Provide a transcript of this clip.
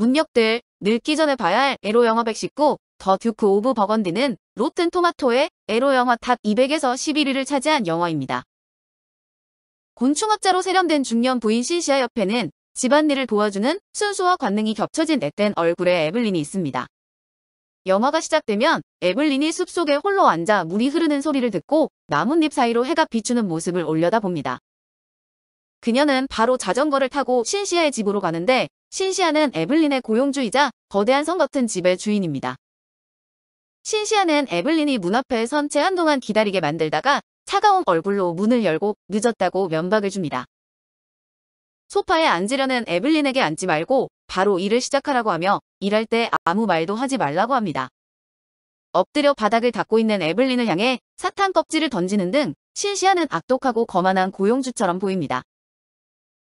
문역들 늙기 전에 봐야 할 에로 영화 119, 더 듀크 오브 버건디는 로튼 토마토의 에로 영화 탑 200에서 11위를 차지한 영화입니다. 곤충학자로 세련된 중년 부인 신시아 옆에는 집안일을 도와주는 순수와 관능이 겹쳐진 앳된 얼굴의 에블린이 있습니다. 영화가 시작되면 에블린이 숲속에 홀로 앉아 물이 흐르는 소리를 듣고 나뭇잎 사이로 해가 비추는 모습을 올려다봅니다. 그녀는 바로 자전거를 타고 신시아의 집으로 가는데 신시아는 에블린의 고용주이자 거대한 성 같은 집의 주인입니다. 신시아는 에블린이 문 앞에 선 채 한동안 기다리게 만들다가 차가운 얼굴로 문을 열고 늦었다고 면박을 줍니다. 소파에 앉으려는 에블린에게 앉지 말고 바로 일을 시작하라고 하며 일할 때 아무 말도 하지 말라고 합니다. 엎드려 바닥을 닦고 있는 에블린을 향해 사탕 껍질을 던지는 등 신시아는 악독하고 거만한 고용주처럼 보입니다.